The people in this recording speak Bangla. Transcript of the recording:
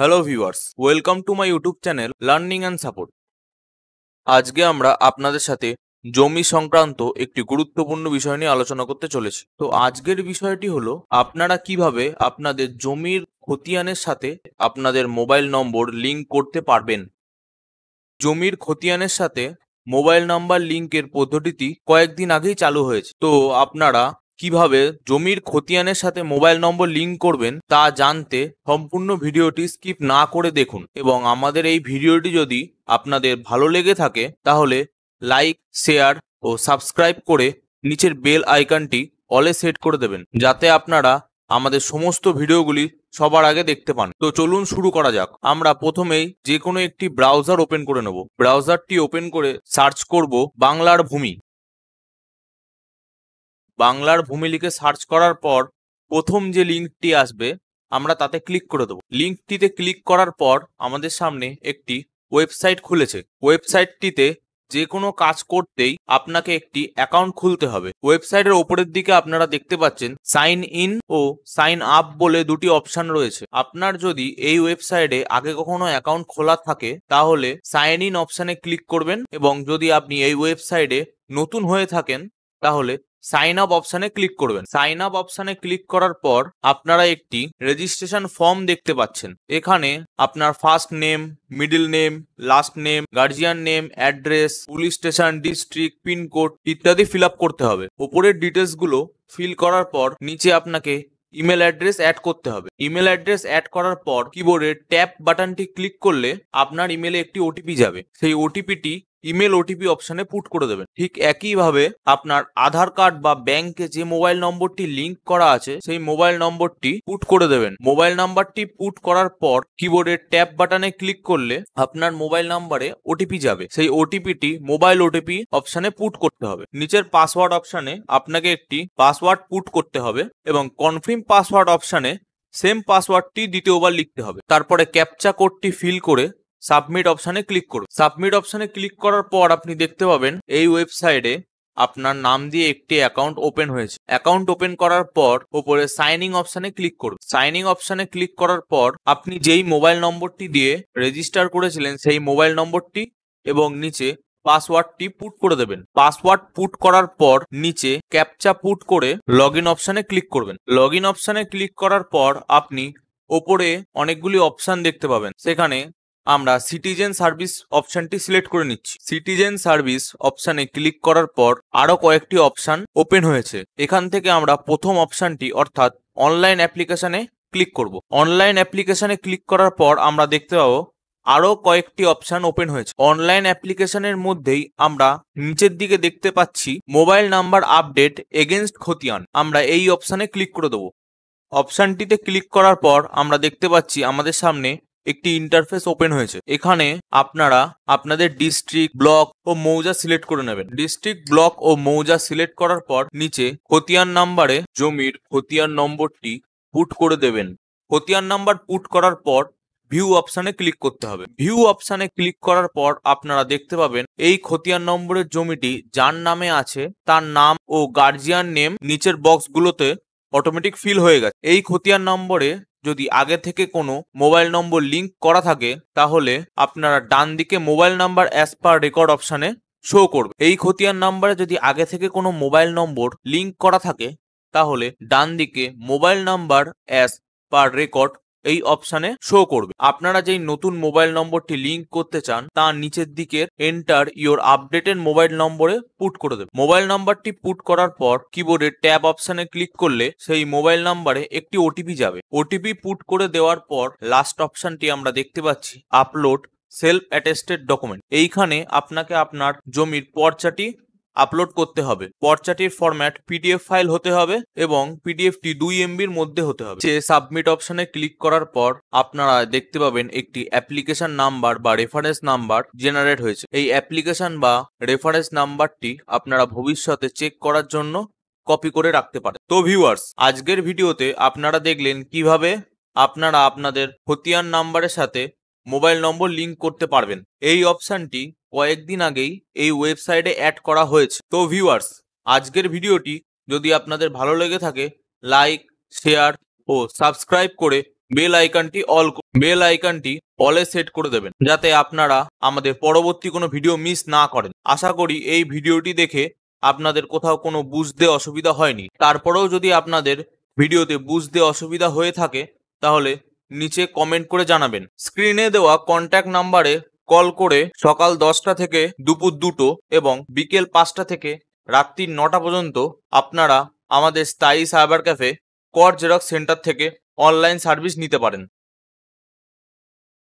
hello viewers welcome to my YouTube channel learning and support আজকে আমরা আপনাদের সাথে জমি সংক্রান্ত একটি গুরুত্বপূর্ণ বিষয় নিয়ে আলোচনা করতে চলেছি তো আজকের বিষয়টি হলো আপনারা কিভাবে আপনাদের জমির খতিয়ানের সাথে আপনাদের মোবাইল নম্বর লিঙ্ক করতে পারবেন জমির খতিয়ানের সাথে মোবাইল নাম্বার লিঙ্কের পদ্ধতিটি কয়েকদিন আগেই চালু হয়েছে তো আপনারা কিভাবে জমির খতিয়ানের সাথে মোবাইল নম্বর লিঙ্ক করবেন তা জানতে সম্পূর্ণ ভিডিওটি স্কিপ না করে দেখুন এবং আমাদের এই ভিডিওটি যদি আপনাদের ভালো লেগে থাকে তাহলে লাইক শেয়ার ও সাবস্ক্রাইব করে নিচের বেল আইকনটি অলে সেট করে দেবেন যাতে আপনারা আমাদের সমস্ত ভিডিওগুলি সবার আগে দেখতে পান তো চলুন শুরু করা যাক আমরা প্রথমেই যে কোনো একটি ব্রাউজার ওপেন করে নেব ব্রাউজারটি ওপেন করে সার্চ করব বাংলার ভূমি বাংলার ভূমি লিখে সার্চ করার পর প্রথম যে লিঙ্কটি আসবে আমরা তাতে ক্লিক করে দেবো লিঙ্কটিতে ক্লিক করার পর আমাদের সামনে একটি ওয়েবসাইট খুলেছে ওয়েবসাইটটিতে যে কোনো কাজ করতেই আপনাকে একটি অ্যাকাউন্ট খুলতে হবে ওয়েবসাইটের ওপরের দিকে আপনারা দেখতে পাচ্ছেন সাইন ইন ও সাইন আপ বলে দুটি অপশন রয়েছে আপনার যদি এই ওয়েবসাইটে আগে কখনো অ্যাকাউন্ট খোলা থাকে তাহলে সাইন ইন অপশানে ক্লিক করবেন এবং যদি আপনি এই ওয়েবসাইটে নতুন হয়ে থাকেন তাহলে সাইন আপ অপশানে ক্লিক করবেন সাইন আপ অপশানে ক্লিক করার পর আপনারা একটি রেজিস্ট্রেশন ফর্ম দেখতে পাচ্ছেন এখানে আপনার first name middle name last name guardian name address police station district pincode ইত্যাদি ফিল আপ করতে হবে ওপরের ডিটেলসগুলো ফিল করার পর নিচে আপনাকে ইমেল অ্যাড্রেস অ্যাড করতে হবে ইমেল অ্যাড্রেস অ্যাড করার পর কিবোর্ডে ট্যাপ বাটনটি ক্লিক করলে আপনার ইমেলে একটি ওটিপি যাবে সেই ওটিপিটি ইমেল ওটিপি অপশনে পুট করে দেবেন ঠিক একইভাবে আপনার আধার কার্ড বা ব্যাংকে যে মোবাইল নম্বরটি লিঙ্ক করা আছে সেই মোবাইল নম্বরটি পুট করে দেবেন মোবাইল নাম্বারটি পুট করার পর কিবোর্ডের ট্যাব বাটনে ক্লিক করলে আপনার মোবাইল নাম্বারে ওটিপি যাবে সেই ওটিপিটি মোবাইল ওটিপি অপশনে পুট করতে হবে নিচের পাসওয়ার্ড অপশনে আপনাকে একটি পাসওয়ার্ড পুট করতে হবে এবং কনফার্ম পাসওয়ার্ড অপশনে সেম পাসওয়ার্ডটি দ্বিতীয়বার লিখতে হবে তারপরে ক্যাপচা কোডটি ফিল করে সাবমিট অপশানে ক্লিক করুন সাবমিট অপশানে ক্লিক করার পর আপনি দেখতে পাবেন এই ওয়েবসাইটে আপনার নাম দিয়ে একটি অ্যাকাউন্ট ওপেন হয়েছে অ্যাকাউন্ট ওপেন করার পর উপরে সাইনিং অপশানে ক্লিক করুন সাইনিং অপশানে ক্লিক করার পর আপনি যেই মোবাইল নম্বরটি দিয়ে রেজিস্টার করেছিলেন সেই মোবাইল নম্বরটি এবং নিচে পাসওয়ার্ডটি পুট করে দেবেন পাসওয়ার্ড পুট করার পর নিচে ক্যাপচা পুট করে লগ ইন অপশানে ক্লিক করবেন লগ ইন অপশানে ক্লিক করার পর আপনি ওপরে অনেকগুলি অপশান দেখতে পাবেন সেখানে আমরা সিটিজেন সার্ভিস অপশনটি সিলেক্ট করে নিচ্ছি সিটিজেন সার্ভিস অপশানে ক্লিক করার পর আরও কয়েকটি অপশান ওপেন হয়েছে এখান থেকে আমরা প্রথম অপশানটি অর্থাৎ অনলাইন অ্যাপ্লিকেশানে ক্লিক করব অনলাইন অ্যাপ্লিকেশানে ক্লিক করার পর আমরা দেখতে পাবো আরও কয়েকটি অপশান ওপেন হয়েছে অনলাইন অ্যাপ্লিকেশনের মধ্যেই আমরা নিচের দিকে দেখতে পাচ্ছি মোবাইল নাম্বার আপডেট এগেনস্ট খতিয়ান আমরা এই অপশানে ক্লিক করে দেবো অপশানটিতে ক্লিক করার পর আমরা দেখতে পাচ্ছি আমাদের সামনে একটি ইন্টারফেস ওপেন হয়েছে এখানে আপনারা আপনাদের ডিস্ট্রিক্ট ব্লক ও মৌজা সিলেক্ট করে নেবেন ডিস্ট্রিক্ট ব্লক ও মৌজা সিলেক্ট করার পর নিচে খতিয়ান নাম্বারে জমির খতিয়ান নম্বরটি পুট করে দেবেন খতিয়ান নাম্বার পুট করার পর ভিউ অপশানে ক্লিক করতে হবে ভিউ অপশানে ক্লিক করার পর আপনারা দেখতে পাবেন এই খতিয়ান নম্বরের জমিটি যার নামে আছে তার নাম ও গার্জিয়ান নেম নিচের বক্সগুলোতে অটোমেটিক ফিল হয়ে গেছে এই খতিয়ান নম্বরে যদি আগে থেকে কোনো মোবাইল নম্বর লিঙ্ক করা থাকে তাহলে আপনারা ডান দিকে mobile number as per record অপশানে শো করবে এই খতিয়ান নাম্বারে যদি আগে থেকে কোনো মোবাইল নম্বর লিঙ্ক করা থাকে তাহলে ডান দিকে mobile number as per record এই অপশানে শো করবে আপনারা যেই নতুন মোবাইল নম্বরটি লিঙ্ক করতে চান তার নিচের দিকে এন্টার ইওর আপডেটেড মোবাইল নম্বরে পুট করে দেবে মোবাইল নম্বরটি পুট করার পর কিবোর্ডে ট্যাব অপশানে ক্লিক করলে সেই মোবাইল নাম্বারে একটি ওটিপি যাবে ওটিপি পুট করে দেওয়ার পর লাস্ট অপশানটি আমরা দেখতে পাচ্ছি আপলোড সেলফ অ্যাটেস্টেড ডকুমেন্ট এইখানে আপনাকে আপনার জমির পর্চাটি আপলোড করতে হবে পর্চাটির ফরম্যাট পিডিএফ ফাইল হতে হবে এবং পিডিএফটি দুই এমবির মধ্যে হতে হবে যে সাবমিট অপশনে ক্লিক করার পর আপনারা দেখতে পাবেন একটি অ্যাপ্লিকেশন নাম্বার বা রেফারেন্স নাম্বার জেনারেট হয়েছে এই অ্যাপ্লিকেশন বা রেফারেন্স নাম্বারটি আপনারা ভবিষ্যতে চেক করার জন্য কপি করে রাখতে পারেন তো ভিউয়ার্স আজকের ভিডিওতে আপনারা দেখলেন কিভাবে আপনারা আপনাদের হতিয়ার নাম্বারের সাথে মোবাইল নম্বর লিংক করতে পারবেন এই অপশানটি কয়েকদিন আগেই এই ওয়েবসাইটে অ্যাড করা হয়েছে তো ভিউয়ার্স আজকের ভিডিওটি যদি আপনাদের ভালো লেগে থাকে লাইক শেয়ার ও সাবস্ক্রাইব করে বেল আইকনটি অল বেল আইকনটি অলে সেট করে দেবেন যাতে আপনারা আমাদের পরবর্তী কোনো ভিডিও মিস না করেন আশা করি এই ভিডিওটি দেখে আপনাদের কোথাও কোনো বুঝতে অসুবিধা হয়নি তারপরেও যদি আপনাদের ভিডিওতে বুঝতে অসুবিধা হয়ে থাকে তাহলে নিচে কমেন্ট করে জানাবেন স্ক্রিনে দেওয়া কন্ট্যাক্ট নাম্বারে কল করে সকাল দশটা থেকে দুপুর দুটো এবং বিকেল পাঁচটা থেকে রাত্রি নটা পর্যন্ত আপনারা আমাদের স্থায়ী সাইবার ক্যাফে কর জেরক্স সেন্টার থেকে অনলাইন সার্ভিস নিতে পারেন